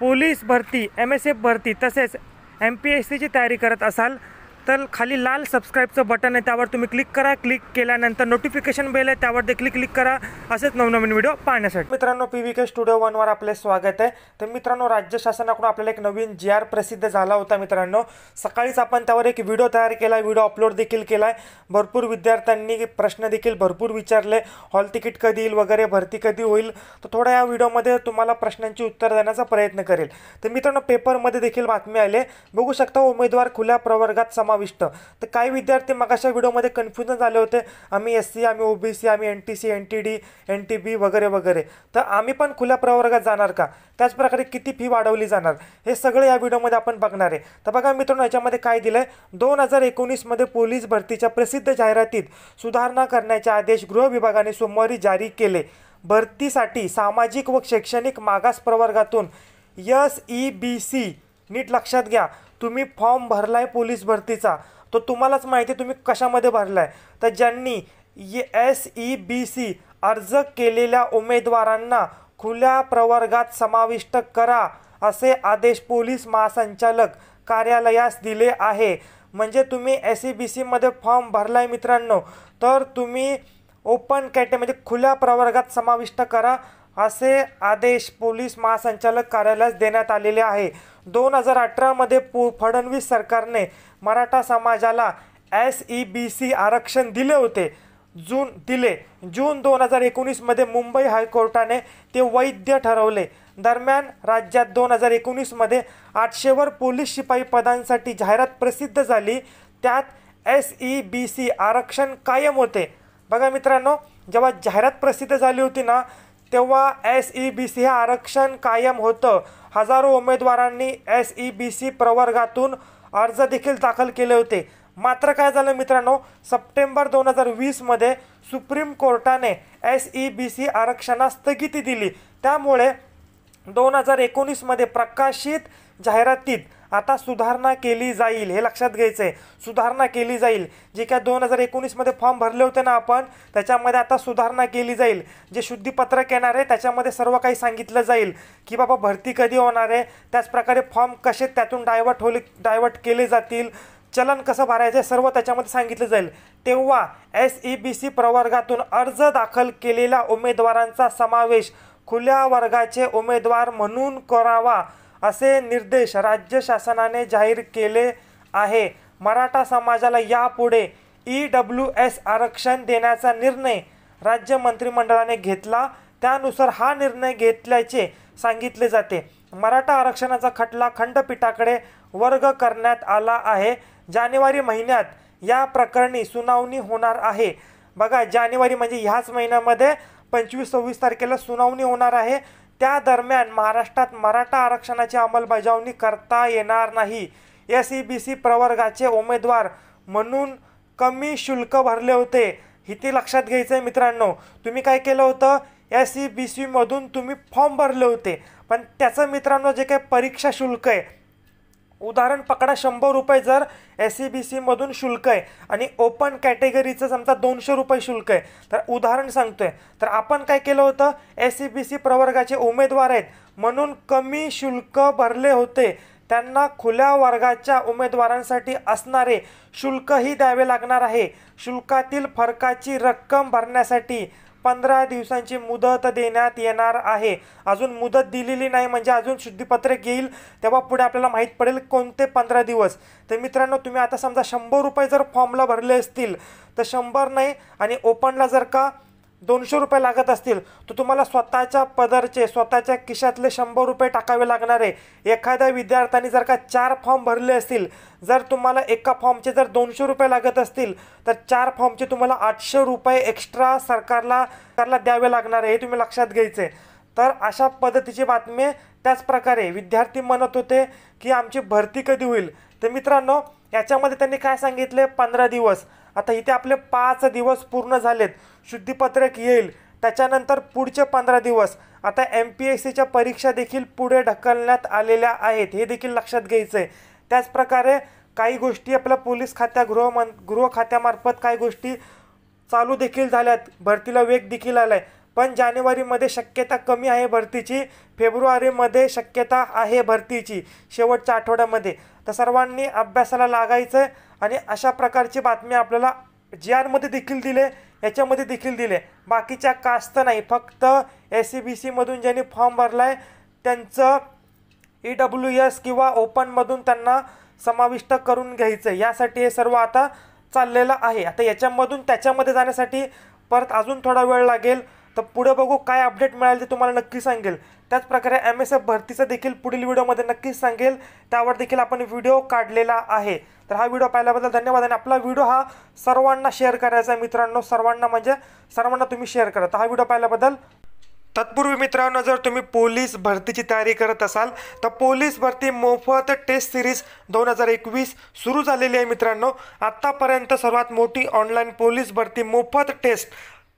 police भरती M S F भरती तसेच एम पी एस सीची तयारी करत असाल तर खाली लाल सबस्क्राईबचं बटन आहे त्यावर तुम्ही क्लिक करा क्लिक केल्यानंतर नोटिफिकेशन बेल आहे त्यावर देखील क्लिक करा असेच नवनवीन व्हिडिओ पाहण्यासाठी मित्रांनो पी व्ही के स्टुडिओ वनवर आपले स्वागत आहे तर मित्रांनो राज्य शासनाकडून आपल्याला एक नवीन जी आर प्रसिद्ध झाला होता मित्रांनो सकाळीच आपण त्यावर एक व्हिडिओ तयार केला व्हिडिओ अपलोड देखील केला आहे भरपूर विद्यार्थ्यांनी प्रश्न देखील भरपूर विचारले हॉल तिकीट कधी येईल वगैरे भरती कधी होईल तर थोडा या व्हिडिओमध्ये तुम्हाला प्रश्नांची उत्तर देण्याचा प्रयत्न करेल तर मित्रांनो पेपरमध्ये देखील बातमी आले बघू शकता उमेदवार खुल्या प्रवर्गात समा समाविष्ट तर काही विद्यार्थी मग अशा व्हिडिओमध्ये कन्फ्युजन झाले होते आम्ही एस सी आम्ही ओबीसी आम्ही N T C N T D N T B वगैरे वगैरे तर आम्ही पण खुल्या प्रवर्गात जाणार का त्याचप्रकारे किती फी वाढवली जाणार हे सगळं या व्हिडिओमध्ये आपण बघणार आहे तर बघा मित्रांनो याच्यामध्ये काय दिलं आहे दोन हजार एकोणीसमध्ये पोलीस भरतीच्या प्रसिद्ध जाहिरातीत सुधारणा करण्याचे आदेश गृह विभागाने सोमवारी जारी केले भरतीसाठी सामाजिक व शैक्षणिक मागास प्रवर्गातून यस ई बी सी नीट लक्षात घ्या तुम्ही फॉर्म भरला आहे पोलीस भरतीचा तर तुम्हालाच माहिती आहे तुम्ही कशामध्ये भरला आहे तर ज्यांनी एस ई बी सी अर्ज केलेल्या उमेदवारांना खुल्या प्रवर्गात समाविष्ट करा असे आदेश पोलीस महासंचालक कार्यालयास दिले आहे म्हणजे तुम्ही एस ई बी सीमध्ये फॉर्म भरला आहे मित्रांनो तर तुम्ही ओपन कॅटे म्हणजे खुल्या प्रवर्गात समाविष्ट करा असे आदेश पोलीस महासंचालक कार्यालयास देण्यात आलेले आहे दोन हजार अठरामध्ये पो फडणवीस सरकारने मराठा समाजाला एस ई बी सी आरक्षण दिले होते जून दिले जून दोन हजार एकोणीसमध्ये मुंबई हायकोर्टाने ते वैध ठरवले दरम्यान राज्यात दोन हजार एकोणीसमध्ये आठशेवर पोलीस शिपाई पदांसाठी जाहिरात प्रसिद्ध झाली त्यात एस ई बी सी आरक्षण कायम होते बघा मित्रांनो जेव्हा जाहिरात प्रसिद्ध झाली होती ना तेव्हा एस ई बी सी हे आरक्षण कायम होतं हजारो उमेदवारांनी एस ई बी सी प्रवर्गातून अर्ज देखील दाखल केले होते मात्र काय झालं मित्रांनो सप्टेंबर दोन हजार वीसमध्ये सुप्रीम कोर्टाने एस ई बी सी आरक्षणास स्थगिती दिली त्यामुळे दोन हजार एकोणीसमध्ये प्रकाशित जाहिरातीत आता सुधारणा केली जाईल हे लक्षात घ्यायचं आहे सुधारणा केली जाईल जे काय दोन हजार एकोणीसमध्ये फॉर्म भरले होते ना आपण त्याच्यामध्ये आता सुधारणा केली जाईल जे शुद्धीपत्रक येणार आहे त्याच्यामध्ये सर्व काही सांगितलं जाईल की बाबा भरती कधी होणार आहे त्याचप्रकारे फॉर्म कसे त्यातून डायवर्ट होले डायवर्ट केले जातील चलन कसं भरायचं सर्व त्याच्यामध्ये सांगितलं जाईल तेव्हा एस ई बी सी प्रवर्गातून अर्ज दाखल केलेल्या उमेदवारांचा समावेश खुल्या वर्गाचे उमेदवार म्हणून करावा असे निर्देश राज्य शासनाने जाहीर केले आहे मराठा समाजाला यापुढे ई डब्ल्यू एस आरक्षण देण्याचा निर्णय राज्य मंत्रिमंडळाने घेतला त्यानुसार हा निर्णय घेतल्याचे सांगितले जाते मराठा आरक्षणाचा खटला खंडपीठाकडे वर्ग करण्यात आला आहे जानेवारी महिन्यात या प्रकरणी सुनावणी होणार आहे बघा जानेवारी म्हणजे ह्याच महिन्यामध्ये पंचवीस सव्वीस तारखेला सुनावणी होणार आहे त्या दरम्यान महाराष्ट्रात मराठा आरक्षणाची अंमलबजावणी करता येणार नाही एस ई बी सी प्रवर्गाचे उमेदवार म्हणून कमी शुल्क भरले होते हिती लक्षात घ्यायचं आहे मित्रांनो तुम्ही काय केलं होतं एस ई e बी सीमधून तुम्ही फॉर्म भरले होते पण त्याचं मित्रांनो जे काही परीक्षा शुल्क आहे उदाहरण पकडा शंभर रुपये जर एस सी e बी सीमधून शुल्क आहे आणि ओपन कॅटेगरीचं समजा दोनशे रुपये शुल्क आहे तर उदाहरण सांगतोय तर आपण काय केलं होतं एस सी बी सी प्रवर्गाचे उमेदवार आहेत म्हणून कमी शुल्क भरले होते त्यांना खुल्या वर्गाच्या उमेदवारांसाठी असणारे शुल्कही द्यावे लागणार आहे शुल्कातील फरकाची रक्कम भरण्यासाठी पंधरा दिवसांची मुदत देण्यात येणार आहे अजून मुदत दिलेली नाही म्हणजे अजून शुद्धीपत्रक येईल तेव्हा पुढे आपल्याला माहीत पडेल कोणते पंधरा दिवस तर मित्रांनो तुम्ही आता समजा शंभर रुपये जर फॉर्मला भरले असतील तर शंभर नाही आणि ओपनला जर का दोनशे रुपये लागत असतील तर तुम्हाला स्वतःच्या पदरचे स्वतःच्या खिशातले शंभर रुपये टाकावे लागणार आहे एखाद्या विद्यार्थ्यांनी जर का चार फॉर्म भरले असतील जर तुम्हाला एका फॉर्मचे जर दोनशे रुपये लागत असतील तर चार फॉर्मचे तुम्हाला आठशे रुपये एक्स्ट्रा सरकारला सरकारला द्यावे लागणार आहे हे तुम्ही लक्षात घ्यायचं आहे तर अशा पद्धतीची बातमी त्याचप्रकारे विद्यार्थी म्हणत होते की आमची भरती कधी होईल तर मित्रांनो याच्यामध्ये त्यांनी काय सांगितले पंधरा दिवस आता इथे आपले पाच दिवस पूर्ण झालेत शुद्धीपत्रक येईल त्याच्यानंतर पुढचे पंधरा दिवस आता एम पी एस सीच्या परीक्षा देखील पुढे ढकलण्यात आलेल्या आहेत हे देखील लक्षात घ्यायचं आहे त्याचप्रकारे काही गोष्टी आपल्या पोलीस खात्या गृहमं गृह खात्यामार्फत काही गोष्टी चालू देखील झाल्यात भरतीला वेग देखील आला आहे पण जानेवारीमध्ये शक्यता कमी आहे भरतीची फेब्रुवारीमध्ये शक्यता आहे भरतीची शेवटच्या आठवड्यामध्ये तर सर्वांनी अभ्यासाला लागायचं आणि अशा प्रकारची बातमी आपल्याला जी आरमध्ये देखील दिले याच्यामध्ये देखील दिले बाकीच्या कास्त नाही फक्त एस सी बी सीमधून ज्यांनी फॉर्म भरला आहे त्यांचं ई डब्ल्यू एस किंवा ओपनमधून त्यांना समाविष्ट करून घ्यायचं यासाठी हे सर्व आता चाललेलं आहे आता याच्यामधून त्याच्यामध्ये जाण्यासाठी परत अजून थोडा वेळ लागेल तर पुढे बघू काय अपडेट मिळाले ते तुम्हाला नक्की सांगेल त्याचप्रकारे एम एस एफ भरतीचा देखील पुढील व्हिडिओमध्ये नक्कीच सांगेल त्यावर देखील आपण व्हिडिओ काढलेला आहे तर हा व्हिडिओ पाहिल्याबद्दल धन्यवाद आणि आपला व्हिडिओ हा सर्वांना शेअर करायचा आहे मित्रांनो सर्वांना म्हणजे सर्वांना तुम्ही शेअर करा तर हा व्हिडिओ पाहिल्याबद्दल तत्पूर्वी मित्रांनो जर तुम्ही पोलीस भरतीची तयारी करत असाल तर पोलीस भरती मोफत टेस्ट सिरीज दोन हजार एकवीस सुरू झालेली आहे मित्रांनो आत्तापर्यंत सर्वात मोठी ऑनलाईन पोलीस भरती मोफत टेस्ट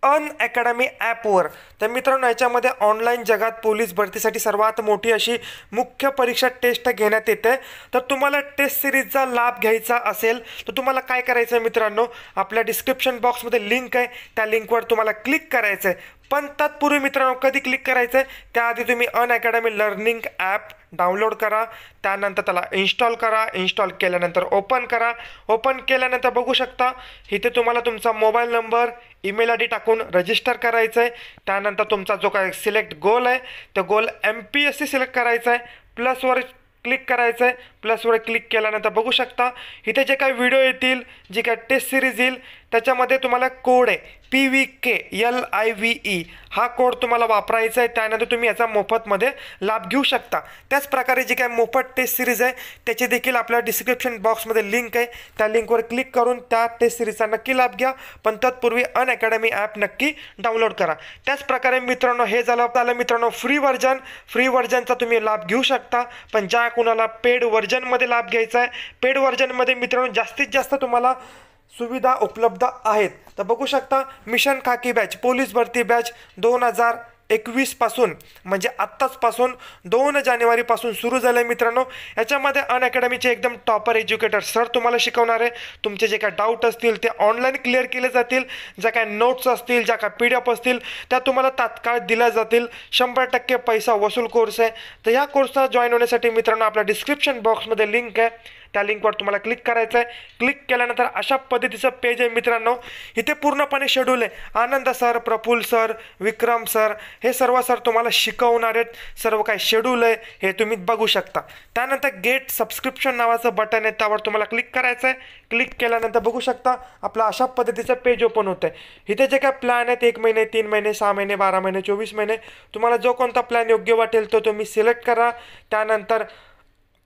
अन अकॅडमी ॲपवर तर मित्रांनो याच्यामध्ये ऑनलाईन जगात पोलीस भरतीसाठी सर्वात मोठी अशी मुख्य परीक्षा टेस्ट घेण्यात येते तर तुम्हाला टेस्ट सिरीजचा लाभ घ्यायचा असेल तर तुम्हाला काय करायचं आहे मित्रांनो आपल्या डिस्क्रिप्शन बॉक्समध्ये लिंक आहे त्या लिंकवर तुम्हाला क्लिक करायचं आहे पण तत्पूर्वी मित्रांनो कधी क्लिक करायचं आहे त्याआधी तुम्ही Unacademy learning app download करा त्यानंतर त्याला इन्स्टॉल करा इन्स्टॉल केल्यानंतर ओपन करा ओपन केल्यानंतर बघू शकता इथे तुम्हाला तुमचा mobile number email I D टाकून रजिस्टर करायचं आहे त्यानंतर तुमचा जो काय सिलेक्ट गोल आहे तो goal M P S C select करायचा आहे प्लसवर क्लिक करायचं आहे प्लसवर क्लिक केल्यानंतर बघू शकता इथे जे काही व्हिडिओ येतील जे काय टेस्ट सिरीज येईल त्याच्यामध्ये तुम्हाला कोड आहे P V K L I V E हा कोड तुम्हाला वापरायचा आहे त्यानंतर तुम्ही याचा मोफतमध्ये लाभ घेऊ शकता त्याच प्रकारे जी काय मोफत टेस्ट सिरीज आहे त्याची देखील आपल्या डिस्क्रिप्शन बॉक्समध्ये लिंक आहे त्या लिंकवर क्लिक करून त्या टेस्ट सिरीजचा नक्की लाभ घ्या पण तत्पूर्वी अन अकॅडमी ॲप नक्की डाउनलोड करा त्याचप्रकारे मित्रांनो हे झालं आपल्याला मित्रांनो फ्री व्हर्जन फ्री व्हर्जनचा तुम्ही लाभ घेऊ शकता पण ज्या कुणाला पेड व्हर्जन व्हर्जनमध्ये लाभ घ्यायचा आहे पेड व्हर्जनमध्ये मित्रांनो जास्तीत जास्त तुम्हाला सुविधा उपलब्ध आहेत तर बघू शकता मिशन खाकी बॅच पोलीस भरती बॅच दोन हजार एकवीसपासून म्हणजे आत्ताचपासून दोन जानेवारीपासून सुरू झालं आहे मित्रांनो याच्यामध्ये अन अकॅडमीचे एकदम टॉपर एज्युकेटर सर तुम्हाला शिकवणार आहे तुमचे जे काय डाऊट असतील ते ऑनलाईन क्लिअर केले जातील ज्या काय नोट्स असतील ज्या काय पी डी एफ असतील त्या तुम्हाला तात्काळ दिल्या जातील शंभर टक्के पैसा वसूल कोर्स आहे तर या कोर्सला जॉईन होण्यासाठी मित्रांनो आपल्या डिस्क्रिप्शन बॉक्समध्ये लिंक आहे त्या लिंकवर तुम्हाला क्लिक करायचं आहे क्लिक केल्यानंतर अशा पद्धतीचं पेज आहे मित्रांनो इथे पूर्णपणे शेड्यूल आहे Anand sir Praful sir Vikram sir हे सर्व सर तुम्हाला शिकवणार आहेत सर्व काय शेड्यूल आहे हे तुम्ही बघू शकता त्यानंतर गेट सबस्क्रिप्शन नावाचं बटन आहे त्यावर तुम्हाला क्लिक करायचं आहे क्लिक केल्यानंतर बघू शकता आपला अशा पद्धतीचं पेज ओपन होतं आहे इथे जे काय प्लॅन आहेत एक महिने तीन महिने सहा महिने बारा महिने चोवीस महिने तुम्हाला जो कोणता प्लॅन योग्य वाटेल तो तुम्ही सिलेक्ट करा त्यानंतर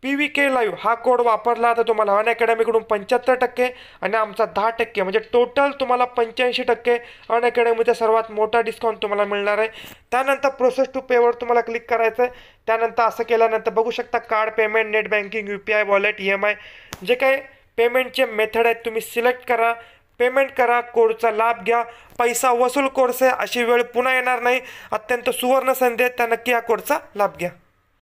पी व्ही के लाईव्ह हा कोड वापरला तर तुम्हाला अन अकॅडमीकडून पंच्याहत्तर टक्के आणि आमचा दहा टक्के म्हणजे टोटल तुम्हाला पंच्याऐंशी टक्के अन सर्वात मोठा डिस्काउंट तुम्हाला मिळणार आहे त्यानंतर प्रोसेस टू पेवर तुम्हाला क्लिक करायचं आहे त्यानंतर असं केल्यानंतर बघू शकता card payment net banking U P I wallet E M I जे काही पेमेंटचे मेथड आहेत तुम्ही सिलेक्ट करा पेमेंट करा कोडचा लाभ घ्या पैसा वसूल कोर्स आहे अशी वेळ पुन्हा येणार नाही अत्यंत सुवर्ण संधी आहे त्या नक्की या कोडचा लाभ घ्या